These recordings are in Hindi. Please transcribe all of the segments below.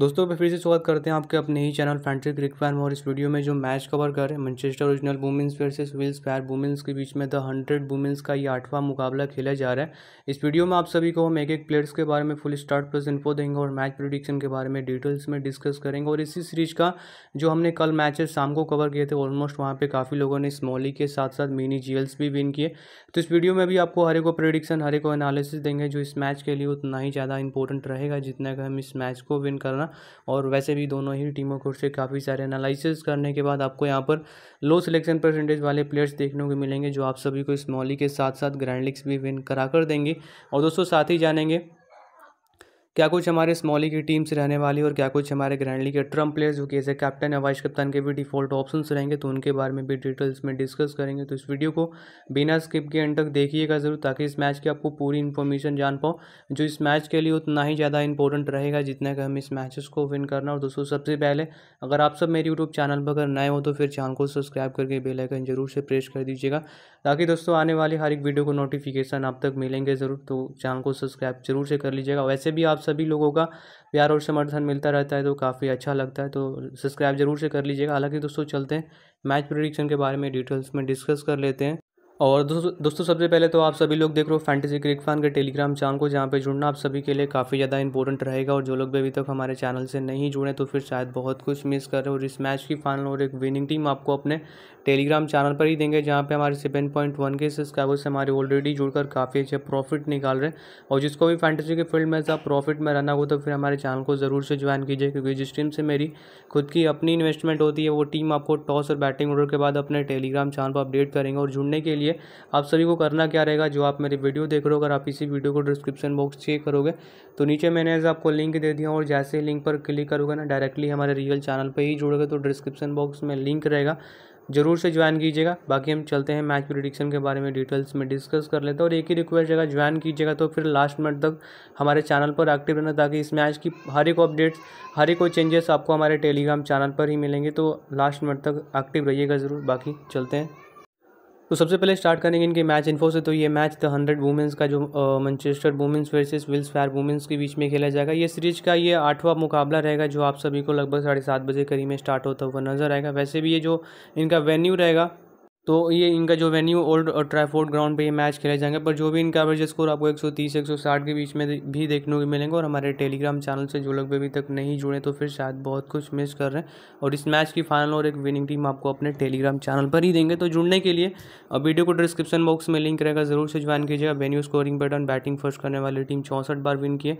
दोस्तों फिर से स्वागत करते हैं आपके अपने ही चैनल फैंट्री क्रिक फैन और इस वीडियो में जो मैच कवर कर रहे हैं Manchester Original women's versus Welsh Fire women's के बीच में द हंड्रेड वुमेंस का ये आठवां मुकाबला खेला जा रहा है इस वीडियो में आप सभी को हम एक एक प्लेयर्स के बारे में फुल स्टार्ट प्लस इन्फो देंगे और मैच प्रोडिक्शन के बारे में डिटेल्स में डिस्कस करेंगे और इसी सीरीज का जो हमने कल मैचेस शाम को कवर किए थे ऑलमोस्ट वहाँ पर काफ़ी लोगों ने स्मॉली के साथ साथ मिनी जीएल्स भी विन किए तो इस वीडियो में भी आपको हरे को प्रोडिक्शन हरे को एनालिसिस देंगे जो इस मैच के लिए उतना ही ज़्यादा इंपॉर्टेंट रहेगा जितना कि हम इस मैच को विन करना करना और वैसे भी दोनों ही टीमों को से काफ़ी सारे एनालिसिस करने के बाद आपको यहाँ पर लो सिलेक्शन परसेंटेज वाले प्लेयर्स देखने को मिलेंगे जो आप सभी को स्मॉली के साथ साथ ग्रैंड लीग्स भी विन करा कर देंगे और दोस्तों साथ ही जानेंगे क्या कुछ हमारे स्मॉली e की टीम से रहने वाली और क्या कुछ हमारे ग्रैंडली के ट्रम्प प्लेयर्स जो कि एज ए कैप्टन या वाइस कप्तान के भी डिफॉल्ट ऑप्शन रहेंगे तो उनके बारे में भी डिटेल्स में डिस्कस करेंगे तो इस वीडियो को बिना स्किप के एंड तक देखिएगा जरूर ताकि इस मैच की आपको पूरी इन्फॉर्मेशन जान पाओ जो इस मैच के लिए उतना ही ज़्यादा इंपॉर्टेंट रहेगा जितना कि हम इस मैचेस को विन करना और दोस्तों सबसे पहले अगर आप सब मेरे यूट्यूब चैनल पर अगर नए हो तो फिर चैनल को सब्सक्राइब करके बेलाइकन जरूर से प्रेस कर दीजिएगा ताकि दोस्तों आने वाली हर एक वीडियो को नोटिफिकेशन आप तक मिलेंगे ज़रूर तो चैनल को सब्सक्राइब जरूर से कर लीजिएगा वैसे भी आप सभी लोगों का प्यार और समर्थन मिलता रहता है तो काफ़ी अच्छा लगता है तो सब्सक्राइब जरूर से कर लीजिएगा हालांकि दोस्तों चलते हैं मैच प्रोडिक्शन के बारे में डिटेल्स में डिस्कस कर लेते हैं और दोस्तों सबसे पहले तो आप सभी लोग देख रहे हो फैंटेसी क्रिक फैन के टेलीग्राम चैनल को जहाँ पे जुड़ना आप सभी के लिए काफ़ी ज़्यादा इंपॉर्टेंट रहेगा और जो लोग भी अभी तक हमारे चैनल से नहीं जुड़े तो फिर शायद बहुत कुछ मिस कर रहे हो और इस मैच की फाइनल और एक विनिंग टीम आपको अपने टेलीग्राम चैनल पर ही देंगे जहाँ पर हमारे seven point one K subscribers हमारे ऑलरेडी जुड़कर काफ़ी अच्छे प्रॉफिट निकाल रहे हैं और जिसको भी फैंटेसी के फील्ड में आप प्रॉफिट में रहना हो तो फिर हमारे चैनल को ज़रूर से ज्वाइन कीजिए क्योंकि जिस टीम से मेरी खुद की अपनी इन्वेस्टमेंट होती है वो टीम आपको टॉस और बैटिंग ऑर्डर के बाद अपने टेलीग्राम चैनल पर अपडेट करेंगे और जुड़ने के लिए रही आप सभी को करना क्या रहेगा जो आप मेरी वीडियो देख रहे हो अगर आप इसी वीडियो को डिस्क्रिप्शन बॉक्स चेक करोगे तो नीचे मैंने ऐसे आपको लिंक दे दिया और जैसे ही लिंक पर क्लिक करोगे ना डायरेक्टली हमारे रियल चैनल पर ही जुड़ोगे तो डिस्क्रिप्शन बॉक्स में लिंक रहेगा जरूर से ज्वाइन कीजिएगा बाकी हम चलते हैं मैच प्रिडिक्शन के बारे में डिटेल्स में डिस्कस कर लेते हैं और एक ही रिक्वेस्ट रहेगा ज्वाइन कीजिएगा तो फिर लास्ट मिनट तक हमारे चैनल पर एक्टिव रहना ताकि इस मैच की हर एक अपडेट्स हर एक कोई चेंजेस आपको हमारे टेलीग्राम चैनल पर ही मिलेंगे तो लास्ट मिनट तक एक्टिव रहिएगा ज़रूर बाकी चलते हैं तो सबसे पहले स्टार्ट करेंगे इनके मैच इन्फो से तो ये मैच द हंड्रेड वुमेंस का जो Manchester women's versus Welsh Fire women's के बीच में खेला जाएगा ये सीरीज का ये आठवां मुकाबला रहेगा जो आप सभी को लगभग साढ़े सात बजे करीब में स्टार्ट होता हुआ नजर आएगा वैसे भी ये जो इनका वेन्यू रहेगा तो ये इनका जो वेन्यू ओल्ड और ग्राउंड पे ये मैच खेले जाएंगे पर जो भी इनका एवरेज स्कोर आपको 130 160 के बीच में भी देखने को मिलेंगे और हमारे टेलीग्राम चैनल से जो लोग भी अभी तक नहीं जुड़े तो फिर शायद बहुत कुछ मिस कर रहे हैं और इस मैच की फाइनल और एक विनिंग टीम आपको अपने टेलीग्राम चैनल पर ही देंगे तो जुड़ने के लिए वीडियो को डिस्क्रिप्शन बॉक्स में लिंक रहेगा जरूर से ज्वाइन कीजिएगा venue scoring pattern batting first करने वाली टीम चौंसठ बार विन किए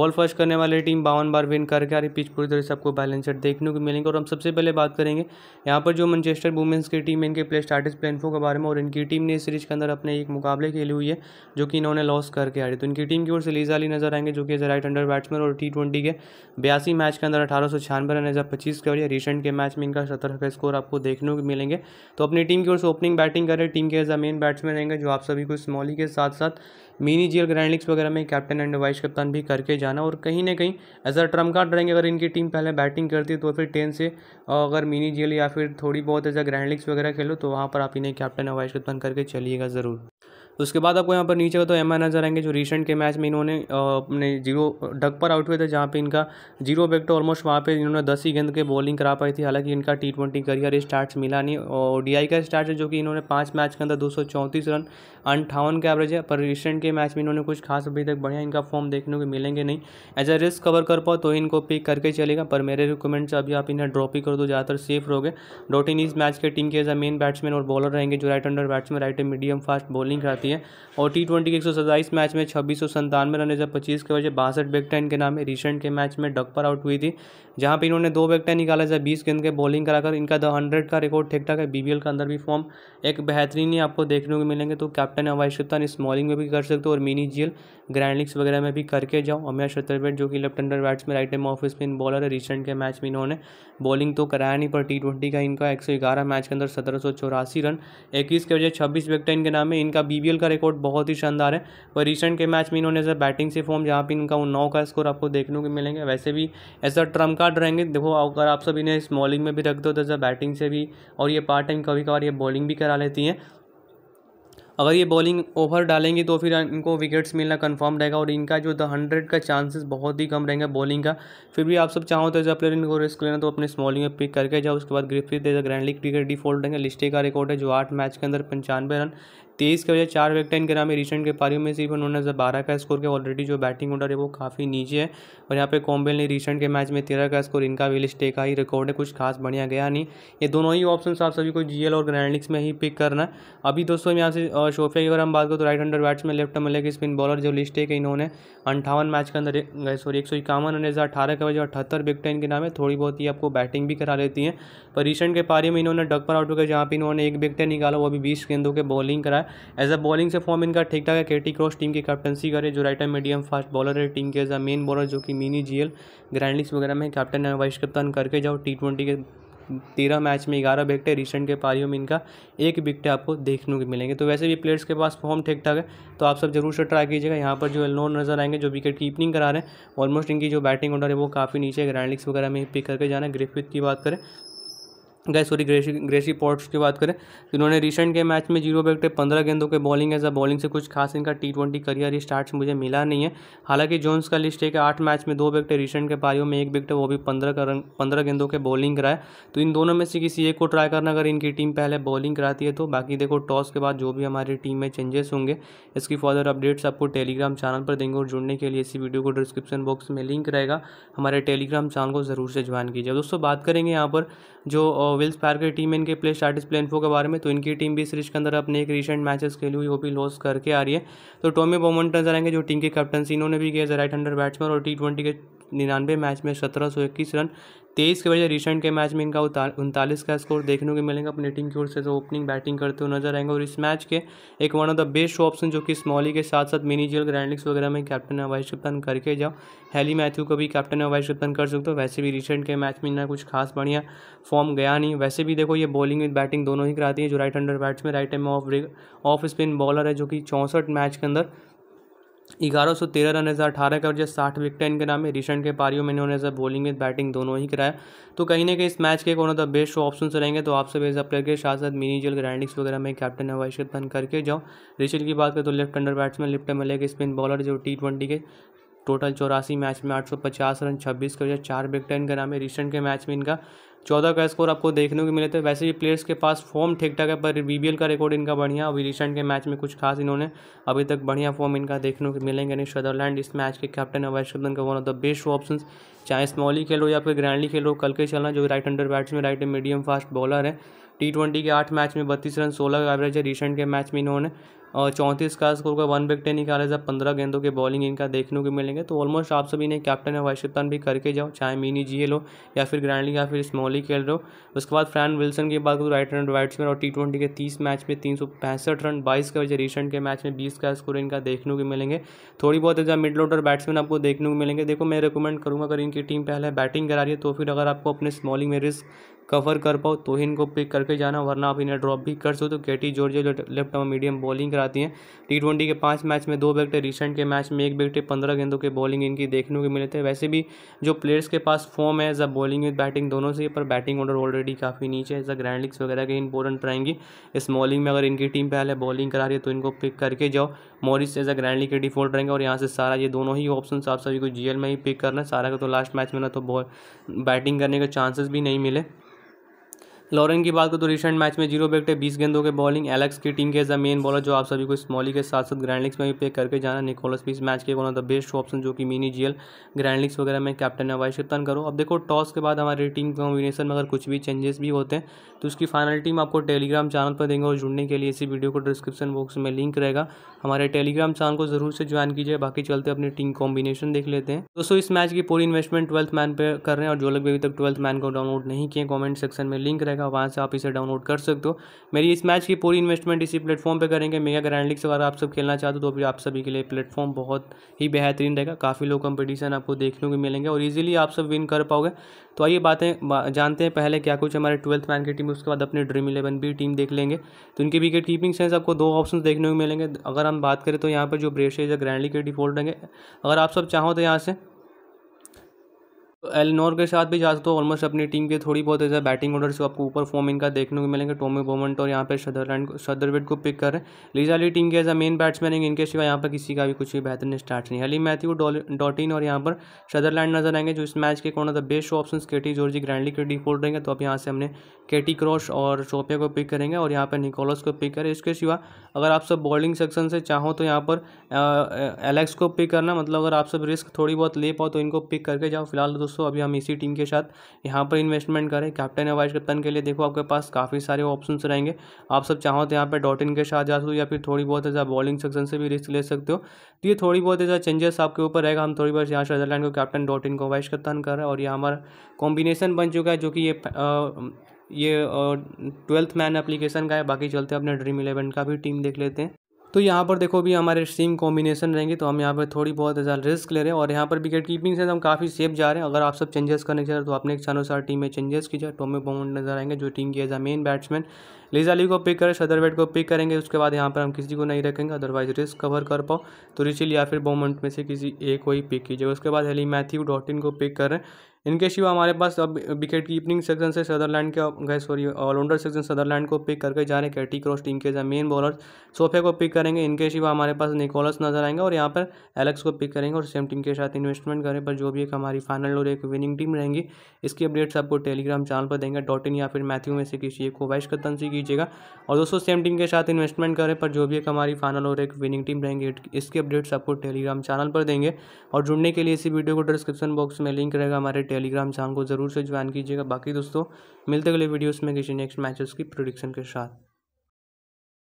बॉल फर्स्ट करने वाली टीम बावन बार विन करके आ रही पिच पूरी तरह से आपको बैलेंसड देखने को मिलेंगे और हम सबसे पहले बात करेंगे यहाँ पर जो मनचेस्टर वुमेंस की टीम इनके प्ले स्टार्टर एडिस प्लेनफो के बारे में और इनकी टीम ने इस सीरीज के अंदर अपने एक मुकाबले खेली हुई है जो कि इन्होंने लॉस करके आए तो इनकी टीम की ओर से लीजा अली नजर आएंगे जो कि एज राइट अंडर बैट्समैन और टी ट्वेंटी के बयासी मैच के अंदर अठारह सौ छियानवे रन एज पच्चीस कवरी रिसेंट के मैच में इनका सत्रह का स्कोर आपको देखने को मिलेंगे तो अपनी टीम की ओर से ओपनिंग बैटिंग कर रहे टीम के एज अ मेन बैट्समैन रहेंगे जो आप सभी को स्मॉली के साथ साथ मिनी जियल ग्रैंड लिग्स वगैरह में कैप्टन एंड वाइस कप्तान भी करके जाना और कहीं ना कहीं एज अ ट्रम कार्ड रहेंगे अगर इनकी टीम पहले बैटिंग करती है तो फिर टेन से अगर मिनी जियल या फिर थोड़ी बहुत एज अ ग्रैंड लिग्स वगैरह खेलो तो वहाँ पर और आप इन्हें कैप्टन उत्पन्न करके चलिएगा ज़रूर तो उसके बाद आपको यहाँ पर नीचे तो एम नजर आएंगे जो रिसेंट के मैच में इन्होंने अपने जीरो डक पर आउट हुए थे जहाँ पे इनका जीरो बैक तो ऑलमोस्ट वहाँ पे इन्होंने दस ही गेंद के बॉलिंग करा पाई थी हालांकि इनका टी ट्वेंटी करियर स्टार्ट मिला नहीं और डी का स्टार्ट है जो कि इन्होंने पाँच मैच के अंदर दो रन अंठावन के एवरेज है पर रिसेंट के मैच में इन्होंने कुछ खास अभी तक बढ़िया इनका फॉर्म देखने को मिलेंगे नहीं एज अ रिस्क कवर कर पाओ तो इनको पिक करके चलेगा पर मेरे रिकमेंड से अभी आप इन्हें ड्रॉप ही कर दो ज़्यादातर सेफ रहोगे डोटिन इस मैच के टीम के एज अ मेन बैट्समैन और बॉलर रहेंगे जो right hander batsman right medium fast bowling कराती है जाती है और टी ट्वेंटी के एक मैच में छब्बीस सौ संतानवे रन जब पच्चीस के वजह बासठ बैकटेन के नाम है रिसेंट के मैच में डक पर आउट हुई थी जहाँ पर इन्होंने दो बैकटेन निकाला जब बीस गेंद के बॉलिंग कराकर इनका द हंड्रेड का रिकॉर्ड ठीक ठाक है बी के अंदर भी फॉर्म एक बेहतरीन ही आपको देखने को मिलेंगे तो कैप्टन अवाई कप्तान स्मॉलिंग में भी कर सकते हो और मिनी जेल ग्रैंड लिग्स वगैरह में भी करके जाओ अमिया शतरवेट जो कि left hander batsman right arm off spin bowler है रिसेंट के मैच में इन्होंने बॉलिंग तो कराया नहीं पर टी ट्वेंटी का इनका एक सौ ग्यारह मैच के अंदर सत्रह सौ चौरासी रन इक्कीस के वजह छब्बीस विकेट के नाम है इनका बी आईपीएल का रिकॉर्ड बहुत ही शानदार है और रिसेंट के मैच में इन्होंने बैटिंग से फॉर्म जहाँ पर इनका नौ का स्कोर आपको देखने को मिलेंगे वैसे भी एज अ ट्रम कार्ड रहेंगे देखो अगर आप सब इन्हें स्मॉलिंग में भी रख दो तो एज बैटिंग से भी और ये पार्ट टाइम कभी कभार ये बॉलिंग भी करा लेती हैं अगर ये बॉलिंग ओवर डालेंगी तो फिर इनको विकेट्स मिलना कंफर्म रहेगा और इनका जो द हंड्रेड का चांसेस बहुत ही कम रहेंगे बॉलिंग का फिर भी आप सब चाहो तो जब प्लेयर इनको रिस्क लेना तो अपने स्मॉलिंग में पिक करके जाओ उसके बाद Griffith grand league cricket default रहेंगे लिस्टे का रिकॉर्ड है जो आठ मैच के अंदर पंचानवे रन तेईस के वजह चार विकेट इनके नाम है रिसेंट के पारी में सिर्फ उन्होंने जब बारह का स्कोर किया ऑलरेडी जो बैटिंग ऑर्डर है वो काफ़ी नीचे है और यहाँ पे कॉम्बेल ने रिसेंट के मैच में तेरह का स्कोर इनका विल स्टे का ही रिकॉर्ड है कुछ खास बढ़िया गया नहीं ये दोनों ही ऑप्शन आप सभी को जी और ग्रैंडिक्स में ही पिक करना अभी दोस्तों यहाँ से शोफिया की अगर हम बात करें तो right hander batsman left मिले की स्पिन बॉलर जो लिस्ट है इन्होंने अंठावन मैच के अंदर सॉरी एक सौ इक्यावन रन अठारह के वजह अठहत्तर विकेट इनके नाम है थोड़ी बहुत ही आपको बैटिंग भी करा लेती है पर रिसेंट के पारी में इन्होंने डक पर आउट हो गया जहाँ पर इन्होंने एक विकेट निकाला वो अभी बीस गेंदों के बॉलिंग कराए एज अ बॉलिंग से फॉर्म इनका ठीक ठाक है केटी क्रॉस टीम की कैप्टनसी करे जो राइटर मीडियम फास्ट बॉलर है टीम के एज अ मेन बॉलर जो कि मिनी जी एल ग्रैंडलिक्स वगैरह में कैप्टन है वाइस कप्तान करके जाओ टी ट्वेंटी के तेरह मैच में ग्यारह विकटे रिसेंट के पारियों में इनका एक विकट आपको देखने को मिलेंगे तो वैसे भी प्लेयर्स के पास फॉर्म ठीक ठाक है तो आप सब जरूर से ट्राई कीजिएगा यहाँ पर जो एलोन नजर आएंगे जो विकेट कीपिंग करा रहे हैं ऑलमोस्ट इनकी जो बैटिंग ऑर्डर है वो काफ़ी नीचे ग्रैंड लिग्स वगैरह में पिक करके जाना है ग्रिफिथ की बात करें गए सॉरी ग्रेसी ग्रेसी पॉट्स की बात करें तो इन्होंने रिसेंट के मैच में जीरो बैक्टे पंद्रह गेंदों के बॉलिंग एज अ बॉलिंग से कुछ खास इनका टी ट्वेंटी करियर स्टार्ट से मुझे मिला नहीं है हालांकि जोन्स का लिस्ट है कि आठ मैच में दो बैक्टे रिसेंट के पारियों में एक बैक्टे वो भी पंद्रह का रंग पंद्रह गेंदों के बॉलिंग कराए तो इन दोनों में से किसी एक को ट्राई करना अगर इनकी टीम पहले बॉलिंग कराती है तो बाकी देखो टॉस के बाद जो भी हमारी टीम में चेंजेस होंगे इसकी फर्दर अपडेट्स आपको टेलीग्राम चैनल पर देंगे और जुड़ने के लिए इसी वीडियो को डिस्क्रिप्शन बॉक्स में लिंक रहेगा हमारे टेलीग्राम चैनल को ज़रूर से ज्वाइन कीजिए दोस्तों बात करेंगे यहाँ पर जो विल्स पार की टीम इनके प्ले स्टार्टिस प्ले इनफो के बारे में तो इनकी टीम भी सीरीज के अंदर अपने एक रिसेंट मैचेस खेली हुई वो भी लॉस करके आ रही है तो टॉमी बोमन नजर आएंगे जो टीम के कैप्टनसी इन्होंने भी किया राइट हंडर बैट्समैन और टी ट्वेंटी के निन्यानवे मैच में सत्रह सौ इक्कीस रन तेईस के वजह रिसेंट के मैच में इनका उनतालीस का स्कोर देखने को मिलेगा अपनी टीम की ओर से जो ओपनिंग बैटिंग करते हुए नजर आएंगे और इस मैच के एक one of the best option जो कि स्मॉली के साथ साथ मिनी जेल ग्रैंडलिक्स वगैरह में कैप्टन वाइस कप्तान करके जाओ हैली मैथ्यू को भी कैप्टन वाइस कप्तान कर सकते हो वैसे भी रिसेंट के मैच में इन्हें कुछ खास बढ़िया फॉर्म गया नहीं वैसे भी देखो ये बॉलिंग विद बैटिंग दोनों ही कराती है जो right bats batsman right time off off spin bowler है जो कि चौंसठ मैच के अंदर ग्यारह सौ तेरह रन हज़ार अठारह का और साठ विकेट इनके नाम है रिसेंट के पारियों में इन्होंने सर बॉलिंग विद बैटिंग दोनों ही कराया तो कहीं ना कहीं इस मैच के वन द बेस्ट ऑप्शन रहेंगे तो आपसे बेस करके साथ साथ मिनी जल ग्रैंडिक्स वगैरह में कैप्टन है हवाई बन करके जाओ रिशल की बात करें तो लेफ्ट अंडर बैट्समैन लेफ्ट में लेग स्पिन बॉलर जो टी ट्वेंटी के टोटल चौरासी मैच में पचास रन छब्बीस का चार विकेट का नाम है रिसेंट के मैच में इनका चौदह का स्कोर आपको देखने को मिले थे वैसे भी प्लेयर्स के पास फॉर्म ठीक ठाक है पर बी का रिकॉर्ड इनका बढ़िया अभी रिसेंट के मैच में कुछ खास इन्होंने अभी तक बढ़िया फॉर्म इनका देखने को मिलेंगे नहीं सदरलैंड इस मैच के कैप्टन है वैश्वदन का one of the best option चाहे स्मॉली खेलो या फिर ग्रैंडली खेलो कल के चलना जो right hander batsman right medium fast bowler है टी ट्वेंटी के आठ मैच में बत्तीस रन सोलह का एवरेज है रिसेंट के मैच में इन्होंने और चौंतीस का स्कोर का वन विकटें निकाले जब पंद्रह गेंदों के बॉलिंग इनका देखने को मिलेंगे तो ऑलमोस्ट आप सभी ने कैप्टन या वाइस कप्तान भी करके जाओ चाहे मिनी जी लो या फिर ग्रैंडली या फिर स्मॉली खेल रहे हो उसके बाद फ्रैन विल्सन की बात करूँ राइट हैंड बैट्समैन और टी ट्वेंटी के तीस मैच में तीन सौ पैंसठ रन बाईस का वजह रिसेंट के मैच में बीस का स्कोर इनका देखने को मिलेंगे थोड़ी बहुत जब मिड ऑर्डर बैट्समैन आपको देखने को मिलेंगे देखो मैं रिकमेंड करूँगा अगर इनकी टीम पहले बैटिंग करा रही है तो फिर अगर आपको अपने स्मॉलिंग में रिस्क कवर कर पाओ तो ही इनको पिक करके जाना वरना आप इन्हें ड्रॉप भी कर सो तो कैटी जॉर्ज जो लेफ्ट आर्म मीडियम बॉलिंग कराती हैं टी ट्वेंटी के पाँच मैच में दो विकेट रिसेंट के मैच में एक विकेट पंद्रह गेंदों के बॉलिंग इनकी देखने को मिले थे वैसे भी जो प्लेयर्स के पास फॉर्म है as a bowling with batting दोनों से पर बैटिंग ऑर्डर ऑलरेडी काफ़ी नीचे है एज अ ग्रैंड लिग्स वगैरह के इंपॉर्टेंट रहेंगी इस बॉलिंग में अगर इनकी टीम पहले बॉलिंग करा रही है तो इनको पिक करके जाओ Morris as a grand league के डिफॉल्ट रहेंगे और यहाँ से सारा ये दोनों ही ऑप्शन आप सभी को जीएल में ही पिक करना है सारा का तो लास्ट मैच में ना तो बॉल बैटिंग करने के चांसेस भी नहीं मिले लॉरेन की बात करें तो रिसेंट मैच में जीरो विकेट बीस गेंदों के बॉलिंग एलेक्स की टीम के एज मेन बॉलर जो आप सभी को स्मॉली के साथ साथ ग्रैंड ग्रैंडलिक्स में भी पे करके जाना निकोलस भी इस मैच के one of the best option जो कि मिनी जीएल ग्रैंडलिक्स वगैरह में कैप्टन है वाइस कप्तान करो अब देखो टॉस के बाद हमारी टीम कॉम्बिनेशन में अगर कुछ भी चेंजेस भी होते हैं तो उसकी फाइनल टीम आपको टेलीग्राम चैनल पर देंगे और जुड़ने के लिए इसी वीडियो को डिस्क्रिप्शन बॉक्स में लिंक रहेगा हमारे टेलीग्राम चैनल को जरूर से ज्वाइन कीजिए बाकी चलते अपनी टीम कॉम्बिनेशन देख लेते हैं दोस्तों इस मैच की पूरी इन्वेस्टमेंट ट्वेल्थ मैन पर कर रहे हैं और जो लोग भी अभी तक ट्वेल्थ मैन को डाउनलोड नहीं किए कॉमेंट सेक्शन में लिंक रहेगा जाएगा वहाँ से आप इसे डाउनलोड कर सकते हो मेरी इस मैच की पूरी इन्वेस्टमेंट इसी प्लेटफॉर्म पे करेंगे मेगा ग्रैंड लीग से अगर आप सब खेलना चाहते हो तो भी आप सभी के लिए प्लेटफॉर्म बहुत ही बेहतरीन रहेगा काफ़ी लोग कंपटीशन आपको देखने को मिलेंगे और ईजिली आप सब विन कर पाओगे तो आइए बातें जानते हैं पहले क्या कुछ हमारे ट्वेल्थ मैन की टीम उसके बाद अपने ड्रीम इलेवन बी टीम देख लेंगे तो इनके विकेट कीपिंग सेंस आपको दो ऑप्शन देखने को मिलेंगे अगर हम बात करें तो यहाँ पर जो ब्रेसेज है ग्रैंड लीग के डिफॉल्ट रहेंगे अगर आप सब चाहो तो यहाँ से तो एलिनोर के साथ भी जा सकते हो ऑलमोस्ट अपनी टीम के थोड़ी बहुत ऐसे बैटिंग ऑर्डर से आपको ऊपर फॉर्म इनका देखने को मिलेंगे टोमी बोमेंट और यहाँ पे सदरलैंड सदरवेड को पिक कर लीजा अली टीम के एज अ मेन बैट्समैन है इनके सिवा यहाँ पर किसी का भी कुछ भी बेहतरीन स्टार्ट नहीं अली मैथ्यू डॉटिन और यहाँ पर सदरलैंड नजर आएंगे जो इस मैच के कौन द बेस्ट ऑप्शन केटी जॉर्जी ग्रैंडली के डिफोल्ट रहेंगे तो अब यहाँ से हमने केटी क्रॉस और शोपिया को पिक करेंगे और यहाँ पर निकोलस को पिक करें इसके सिवा अगर आप सब बॉलिंग सेक्शन से चाहो तो यहाँ पर एलेक्स को पिक करना मतलब अगर आप सब रिस्क थोड़ी बहुत ले पाओ तो इनको पिक करके जाओ फिलहाल तो दोस्तों अभी हम इसी टीम के साथ यहाँ पर इन्वेस्टमेंट करें कैप्टन या वाइस कप्तान के लिए देखो आपके पास काफ़ी सारे ऑप्शन रहेंगे आप सब चाहो तो यहाँ पर डॉट इन के साथ जा सकते हो या फिर थोड़ी बहुत ऐसा बॉलिंग सेक्शन से भी रिस्क ले सकते हो तो ये थोड़ी बहुत ऐसा चेंजेस आपके ऊपर रहेगा हम थोड़ी बहुत यहाँ स्विजरलैंड को कैप्टन डॉट इन को वाइस कप्तान कर रहे हैं और ये हमारा कॉम्बिनेशन बन चुका है जो कि ये ये ट्वेल्थ मैन एप्लीकेशन का है बाकी चलते हैं अपने ड्रीम इलेवन का भी टीम देख लेते हैं तो यहाँ पर देखो भी हमारे सीम कॉम्बिनेशन रहेंगे तो हम यहाँ पर थोड़ी बहुत ज़्यादा रिस्क ले रहे हैं और यहाँ पर विकेट कीपिंग से हम काफ़ी सेफ जा रहे हैं अगर आप सब चेंजेस करने चाहते तो आपने इच्छानुसार टीम में चेंजेस किया टोमे बॉन्ड नजर आएंगे जो टीम की एज अ मेन बैट्समैन लीज अली को पिक करें सदरवेट को पिक करेंगे उसके बाद यहाँ पर हम किसी को नहीं रखेंगे अदरवाइज रिस्क कवर कर पाओ तो रिचिल या फिर बोमन में से किसी एक को ही पिक कीजिए उसके बाद हेली मैथ्यू डॉटिन को पिक करें इनके शिवा हमारे पास अब विकेट कीपिंग सेक्शन से सदरलैंड के गए सॉरी ऑलराउंडर सेक्शन सदरलैंड को पिक करके जा रहे हैं कैटी क्रॉस टीम के मेन बॉलर सोफे को पिक करेंगे इनके शिवा हमारे पास निकोलस नजर आएंगे और यहाँ पर एलेक्स को पिक करेंगे और सेम टीम के साथ इन्वेस्टमेंट करें पर जो भी एक हमारी फाइनल और एक विनिंग टीम रहेंगी इसकी अपडेट्स आपको टेलीग्राम चैनल पर देंगे डॉट इन या फिर मैथ्यू में से किसी एक को वाइस कप्तान से कीजिएगा और दोस्तों सेम टीम के साथ इन्वेस्टमेंट करें पर जो भी एक हमारी फाइनल और एक विनिंग टीम रहेंगी इसकी अपडेट्स आपको टेलीग्राम चैनल पर देंगे और जुड़ने के लिए इसी वीडियो को डिस्क्रिप्शन बॉक्स में लिंक रहेगा हमारे टेलीग्राम चैनल को ज़रूर से ज्वाइन कीजिएगा बाकी दोस्तों मिलते अगले वीडियोस में किसी नेक्स्ट मैचेस की प्रोडिक्शन के साथ